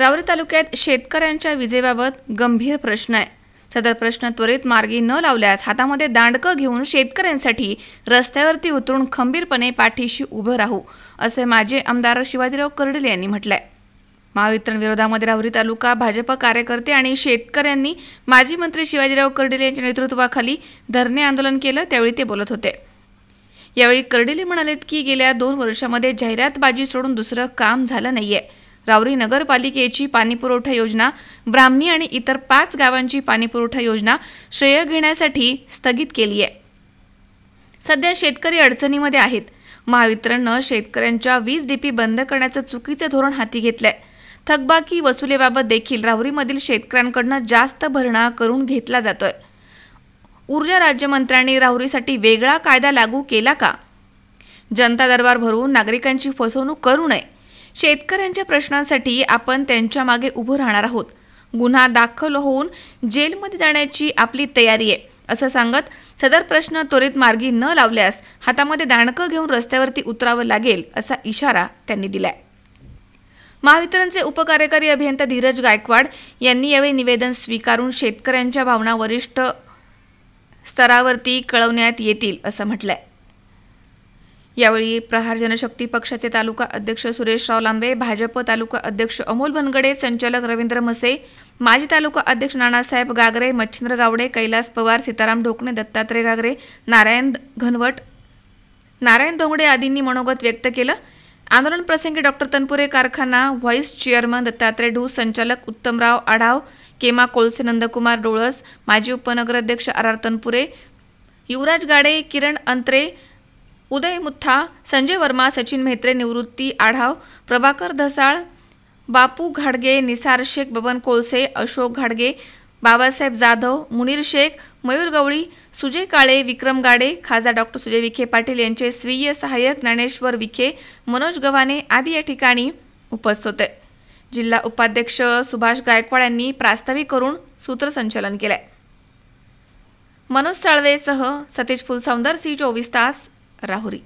रावरी तालुक्यात शेतकऱ्यांच्या विजेबाबत गंभीर प्रश्न आहे सदर प्रश्न त्वरित मार्गी न लावल्यास हातामध्ये दांडकं घेऊन शेतकऱ्यांसाठी रस्त्यावरती उतरून खंबीरपणे पाठीशी उभं राहू असे माजी आमदार शिवाजीराव कर्डिले यांनी म्हटलंय महावितरण विरोधामध्ये राहुरी तालुका भाजप कार्यकर्ते आणि शेतकऱ्यांनी माजी मंत्री शिवाजीराव कर्डिले यांच्या नेतृत्वाखाली धरणे आंदोलन केलं त्यावेळी ते बोलत होते यावेळी कर्डिले म्हणालेत की गेल्या दोन वर्षामध्ये जाहिरातबाजी सोडून दुसरं काम झालं नाहीये रावरी नगरपालिकेची पाणीपुरवठा योजना ब्राह्मणी आणि इतर पाच गावांची पाणीपुरवठा योजना श्रेय घेण्यासाठी स्थगित केली आहे सध्या शेतकरी अडचणीमध्ये आहेत महावितरणनं शेतकऱ्यांच्या वीज डीपी बंद करण्याचं चुकीचं धोरण हाती घेतलंय थकबाकी वसुलेबाबत देखील राहुरीमधील शेतकऱ्यांकडनं जास्त भरणा करून घेतला जातोय ऊर्जा राज्यमंत्र्यांनी राहुरीसाठी वेगळा कायदा लागू केला का जनता दरबार भरून नागरिकांची फसवणूक करू नये शेतकऱ्यांच्या प्रश्नांसाठी आपण त्यांच्या मागे उभं राहणार आहोत गुन्हा दाखल होऊन जेलमध्ये जाण्याची आपली तयारी आहे असं सांगत सदर प्रश्न त्वरित मार्गी न लावल्यास हातामध्ये दाणकं घेऊन रस्त्यावरती उतरावं लागेल असा इशारा त्यांनी दिलाय महावितरणचे उपकार्यकारी अभियंता धीरज गायकवाड यांनी यावेळी निवेदन स्वीकारून शेतकऱ्यांच्या भावना वरिष्ठ स्तरावरती कळवण्यात येतील असं म्हटलंय यावेळी प्रहार जनशक्ती पक्षाचे तालुका अध्यक्ष सुरेशराव लांबे भाजप तालुका अध्यक्ष अमोल बनगडे संचालक रवींद्र मसे माजी तालुका अध्यक्ष नानासाहेब गागरे मच्छिंद्र गावडे कैलास पवार सीताराम ढोकणे दत्तात्रय गागरे नारायण घनवट नारायण धोंगडे आदींनी मनोगत व्यक्त केलं आंदोलन प्रसंगी डॉक्टर तनपुरे कारखाना व्हाईस चेअरमन दत्तात्रय ढू संचालक उत्तमराव आढाव केमा कोळसे नंदकुमार डोळस माजी उपनगराध्यक्ष आर आर तनपुरे युवराज गाडे किरण अंत्रे उदय मुथ्था संजय वर्मा सचिन म्हेत्रे निवृत्ती आढाव प्रभाकर धसाळ बापू घाडगे निसार शेख बबन कोळसे अशोक घाडगे बाबासाहेब जाधव मुनीर शेख मयूर गवळी सुजय काळे विक्रम गाडे खासदार डॉक्टर सुजय विखे पाटील यांचे स्वीय सहाय्यक ज्ञानेश्वर विखे मनोज गव्हाणे आदी या ठिकाणी उपस्थित होते जिल्हा उपाध्यक्ष सुभाष गायकवाड यांनी प्रास्ताविक करून सूत्रसंचलन केले मनोज साळवेसह सतीश फुलसौंदर सी चोवीस तास Rahuri